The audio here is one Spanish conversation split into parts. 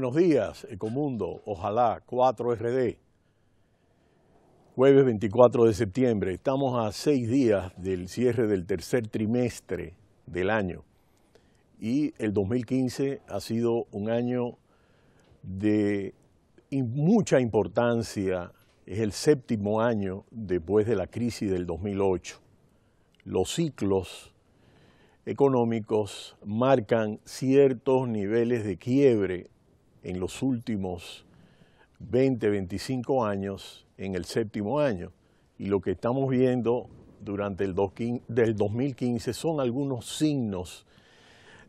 Buenos días, Ecomundo, ojalá, 4RD. Jueves 24 de septiembre, estamos a seis días del cierre del tercer trimestre del año y el 2015 ha sido un año de mucha importancia, es el séptimo año después de la crisis del 2008. Los ciclos económicos marcan ciertos niveles de quiebre en los últimos 20, 25 años en el séptimo año. Y lo que estamos viendo durante el 2015 son algunos signos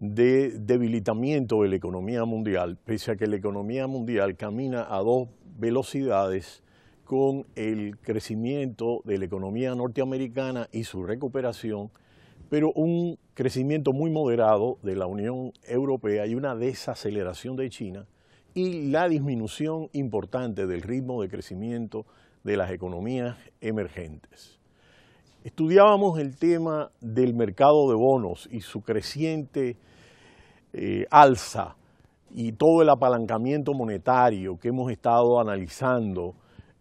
de debilitamiento de la economía mundial, pese a que la economía mundial camina a dos velocidades con el crecimiento de la economía norteamericana y su recuperación, pero un crecimiento muy moderado de la Unión Europea y una desaceleración de China, y la disminución importante del ritmo de crecimiento de las economías emergentes. Estudiábamos el tema del mercado de bonos y su creciente eh, alza y todo el apalancamiento monetario que hemos estado analizando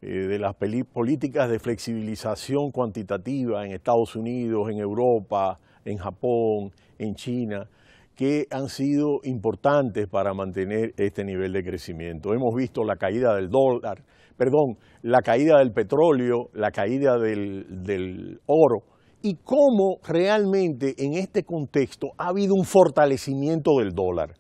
eh, de las políticas de flexibilización cuantitativa en Estados Unidos, en Europa, en Japón, en China, que han sido importantes para mantener este nivel de crecimiento. Hemos visto la caída del dólar, perdón, la caída del petróleo, la caída del oro y cómo realmente en este contexto ha habido un fortalecimiento del dólar.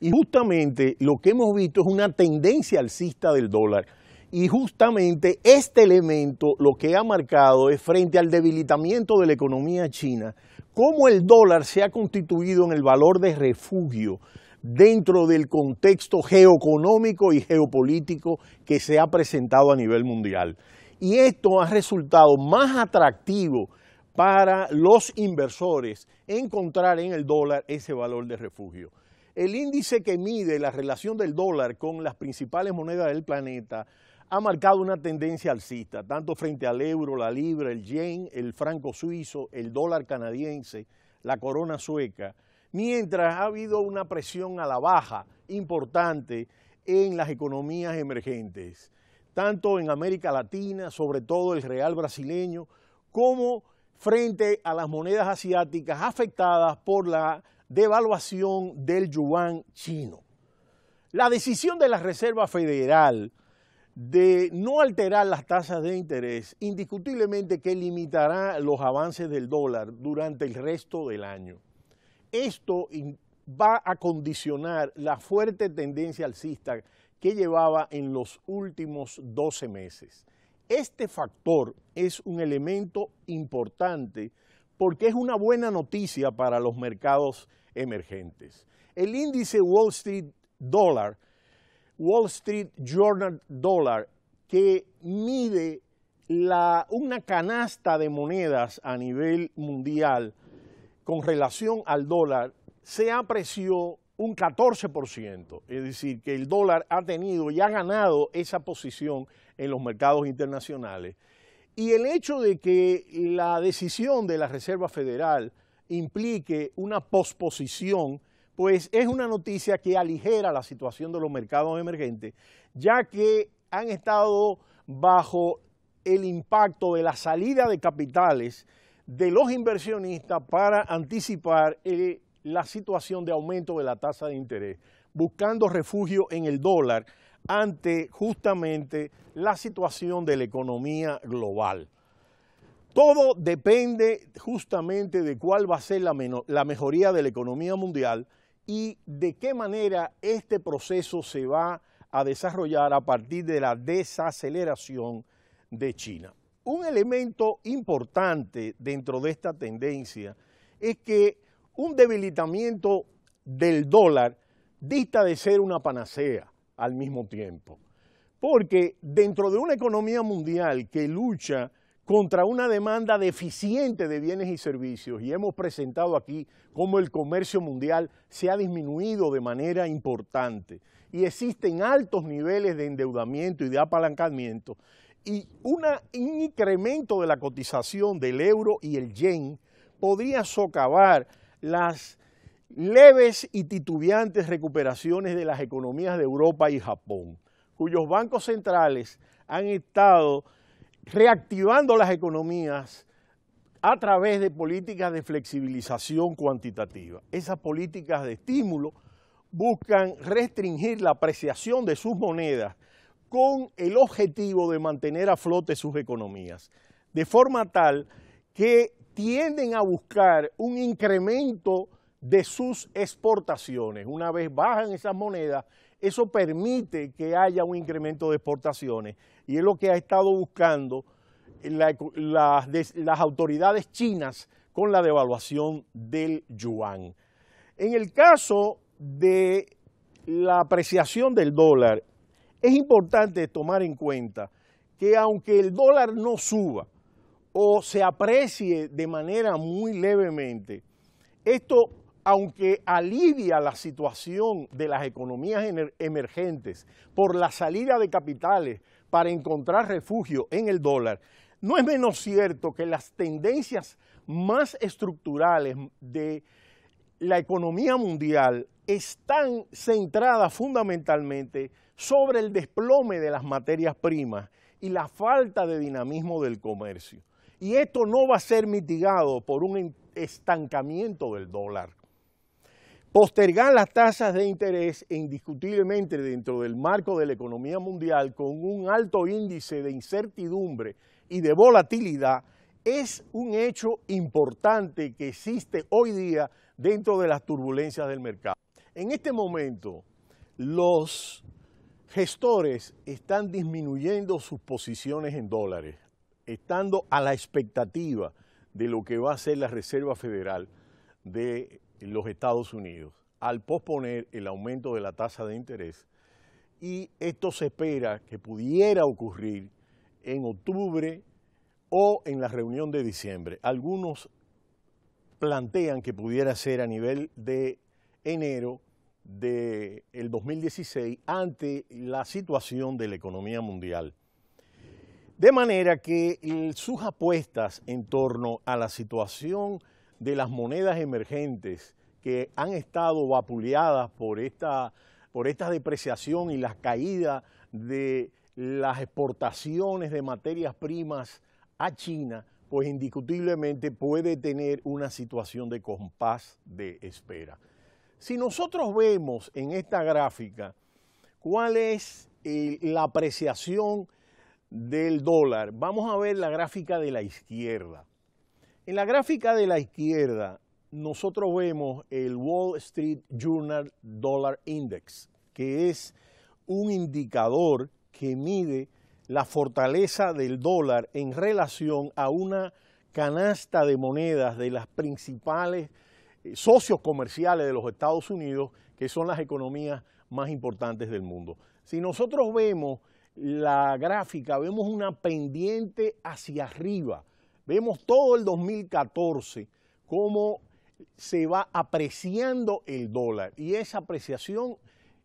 Y justamente lo que hemos visto es una tendencia alcista del dólar. Y justamente este elemento lo que ha marcado es frente al debilitamiento de la economía china, cómo el dólar se ha constituido en el valor de refugio dentro del contexto geoeconómico y geopolítico que se ha presentado a nivel mundial. Y esto ha resultado más atractivo para los inversores encontrar en el dólar ese valor de refugio. El índice que mide la relación del dólar con las principales monedas del planeta ha marcado una tendencia alcista, tanto frente al euro, la libra, el yen, el franco suizo, el dólar canadiense, la corona sueca, mientras ha habido una presión a la baja importante en las economías emergentes, tanto en América Latina, sobre todo el real brasileño, como frente a las monedas asiáticas afectadas por la devaluación del yuan chino. La decisión de la Reserva Federal de no alterar las tasas de interés, indiscutiblemente que limitará los avances del dólar durante el resto del año. Esto va a condicionar la fuerte tendencia alcista que llevaba en los últimos 12 meses. Este factor es un elemento importante porque es una buena noticia para los mercados emergentes. El índice Wall Street Dollar Wall Street Journal Dollar, que mide una canasta de monedas a nivel mundial con relación al dólar, se apreció un 14%, es decir, que el dólar ha tenido y ha ganado esa posición en los mercados internacionales. Y el hecho de que la decisión de la Reserva Federal implique una posposición pues es una noticia que aligera la situación de los mercados emergentes, ya que han estado bajo el impacto de la salida de capitales de los inversionistas para anticipar eh, la situación de aumento de la tasa de interés, buscando refugio en el dólar ante justamente la situación de la economía global. Todo depende justamente de cuál va a ser la mejoría de la economía mundial y de qué manera este proceso se va a desarrollar a partir de la desaceleración de China. Un elemento importante dentro de esta tendencia es que un debilitamiento del dólar dista de ser una panacea al mismo tiempo, porque dentro de una economía mundial que lucha contra una demanda deficiente de bienes y servicios y hemos presentado aquí cómo el comercio mundial se ha disminuido de manera importante y existen altos niveles de endeudamiento y de apalancamiento y un incremento de la cotización del euro y el yen podría socavar las leves y titubeantes recuperaciones de las economías de Europa y Japón, cuyos bancos centrales han estado reactivando las economías a través de políticas de flexibilización cuantitativa. Esas políticas de estímulo buscan restringir la apreciación de sus monedas con el objetivo de mantener a flote sus economías, de forma tal que tienden a buscar un incremento de sus exportaciones. Una vez bajan esas monedas, eso permite que haya un incremento de exportaciones y es lo que ha estado buscando las autoridades chinas con la devaluación del yuan. En el caso de la apreciación del dólar, es importante tomar en cuenta que aunque el dólar no suba o se aprecie de manera muy levemente, esto, aunque alivia la situación de las economías emergentes por la salida de capitales, para encontrar refugio en el dólar, no es menos cierto que las tendencias más estructurales de la economía mundial están centradas fundamentalmente sobre el desplome de las materias primas y la falta de dinamismo del comercio. Y esto no va a ser mitigado por un estancamiento del dólar. Postergar las tasas de interés e indiscutiblemente dentro del marco de la economía mundial con un alto índice de incertidumbre y de volatilidad es un hecho importante que existe hoy día dentro de las turbulencias del mercado. En este momento, los gestores están disminuyendo sus posiciones en dólares, estando a la expectativa de lo que va a ser la Reserva Federal de en los Estados Unidos al posponer el aumento de la tasa de interés y esto se espera que pudiera ocurrir en octubre o en la reunión de diciembre. Algunos plantean que pudiera ser a nivel de enero del 2016 ante la situación de la economía mundial. De manera que sus apuestas en torno a la situación de las monedas emergentes que han estado vapuleadas por esta, depreciación y la caída de las exportaciones de materias primas a China, pues indiscutiblemente puede tener una situación de compás de espera. Si nosotros vemos en esta gráfica cuál es la apreciación del dólar, vamos a ver la gráfica de la izquierda. En la gráfica de la izquierda, nosotros vemos el Wall Street Journal Dollar Index, que es un indicador que mide la fortaleza del dólar en relación a una canasta de monedas de las principales eh, socios comerciales de los Estados Unidos, que son las economías más importantes del mundo. Si nosotros vemos la gráfica, vemos una pendiente hacia arriba Vemos todo el 2014 cómo se va apreciando el dólar y esa apreciación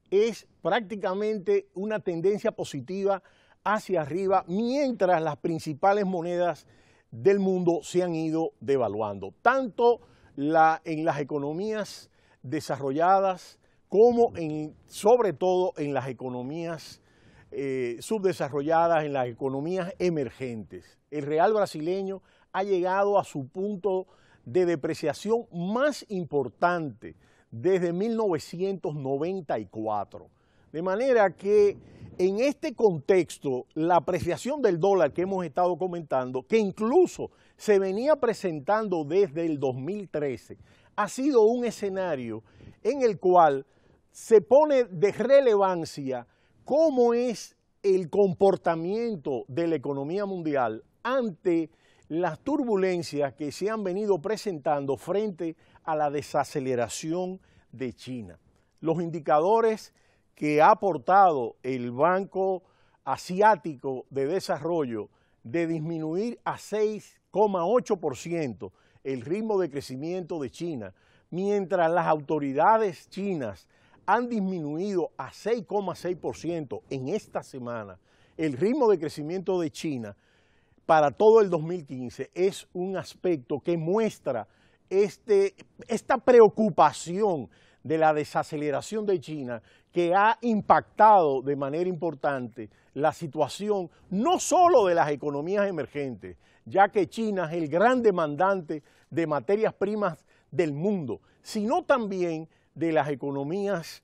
es prácticamente una tendencia positiva hacia arriba mientras las principales monedas del mundo se han ido devaluando, tanto en las economías desarrolladas como en, sobre todo en las economías eh, subdesarrolladas, en las economías emergentes. El real brasileño ha llegado a su punto de depreciación más importante desde 1994. De manera que en este contexto, la apreciación del dólar que hemos estado comentando, que incluso se venía presentando desde el 2013, ha sido un escenario en el cual se pone de relevancia cómo es el comportamiento de la economía mundial ante las turbulencias que se han venido presentando frente a la desaceleración de China. Los indicadores que ha aportado el Banco Asiático de Desarrollo de disminuir a 6,8% el ritmo de crecimiento de China, mientras las autoridades chinas han disminuido a 6,6% en esta semana. El ritmo de crecimiento de China para todo el 2015 es un aspecto que muestra este, esta preocupación de la desaceleración de China que ha impactado de manera importante la situación no solo de las economías emergentes, ya que China es el gran demandante de materias primas del mundo, sino también de las economías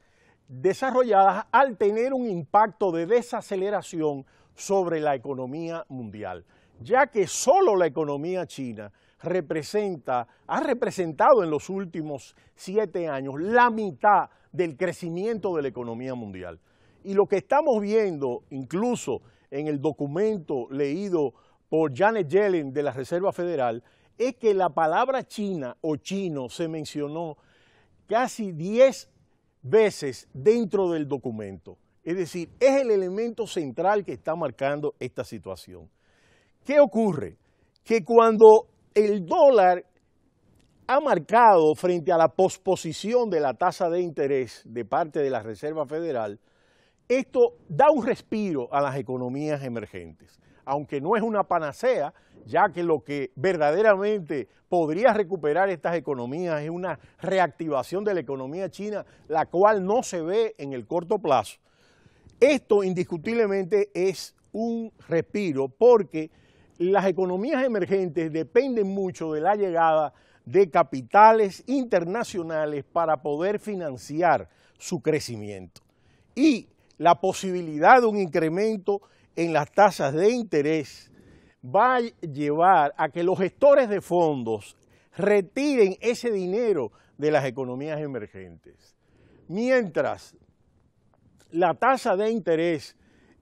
desarrolladas al tener un impacto de desaceleración sobre la economía mundial, ya que solo la economía china ha representado en los últimos siete años la mitad del crecimiento de la economía mundial. Y lo que estamos viendo, incluso en el documento leído por Janet Yellen de la Reserva Federal, es que la palabra China o chino se mencionó casi 10 veces dentro del documento. Es decir, es el elemento central que está marcando esta situación. ¿Qué ocurre? Que cuando el dólar ha marcado frente a la posposición de la tasa de interés de parte de la Reserva Federal, esto da un respiro a las economías emergentes aunque no es una panacea, ya que lo que verdaderamente podría recuperar estas economías es una reactivación de la economía china, la cual no se ve en el corto plazo. Esto indiscutiblemente es un respiro porque las economías emergentes dependen mucho de la llegada de capitales internacionales para poder financiar su crecimiento. Y la posibilidad de un incremento en las tasas de interés va a llevar a que los gestores de fondos retiren ese dinero de las economías emergentes. Mientras la tasa de interés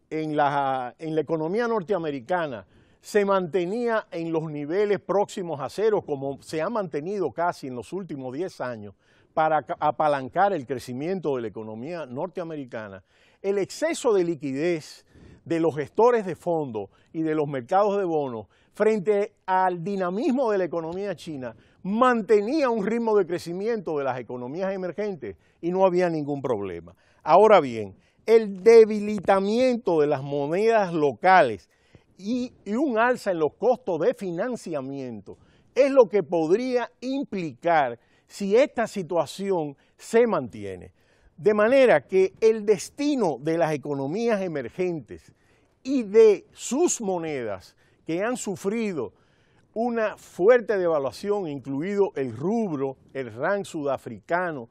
en la, economía norteamericana se mantenía en los niveles próximos a cero, como se ha mantenido casi en los últimos 10 años, para apalancar el crecimiento de la economía norteamericana, el exceso de liquidez de los gestores de fondos y de los mercados de bonos frente al dinamismo de la economía china mantenía un ritmo de crecimiento de las economías emergentes y no había ningún problema. Ahora bien, el debilitamiento de las monedas locales y, un alza en los costos de financiamiento es lo que podría implicar si esta situación se mantiene. De manera que el destino de las economías emergentes y de sus monedas que han sufrido una fuerte devaluación, incluido el rubro, el rand sudafricano,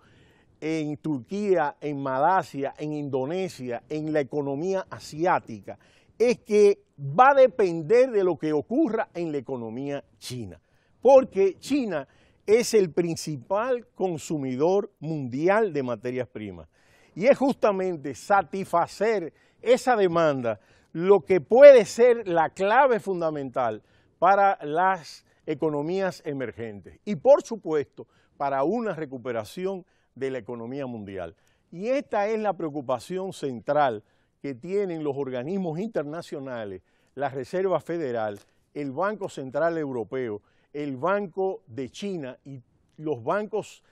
en Turquía, en Malasia, en Indonesia, en la economía asiática, es que va a depender de lo que ocurra en la economía china. Porque China es el principal consumidor mundial de materias primas. Y es justamente satisfacer esa demanda lo que puede ser la clave fundamental para las economías emergentes y por supuesto para una recuperación de la economía mundial. Y esta es la preocupación central que tienen los organismos internacionales, la Reserva Federal, el Banco Central Europeo el Banco de China y los bancos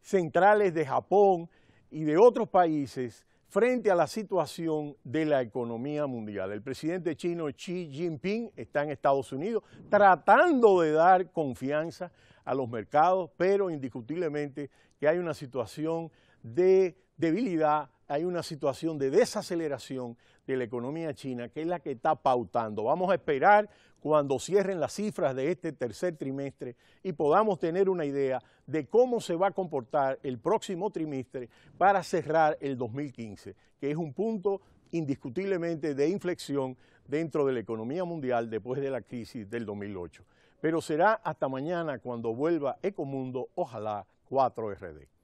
centrales de Japón y de otros países frente a la situación de la economía mundial. El presidente chino Xi Jinping está en Estados Unidos tratando de dar confianza a los mercados, pero indiscutiblemente que hay una situación de debilidad, hay una situación de desaceleración de la economía china, que es la que está pautando. Vamos a esperar cuando cierren las cifras de este tercer trimestre y podamos tener una idea de cómo se va a comportar el próximo trimestre para cerrar el 2015, que es un punto indiscutiblemente de inflexión dentro de la economía mundial después de la crisis del 2008. Pero será hasta mañana cuando vuelva Ecomundo, ojalá 4RD.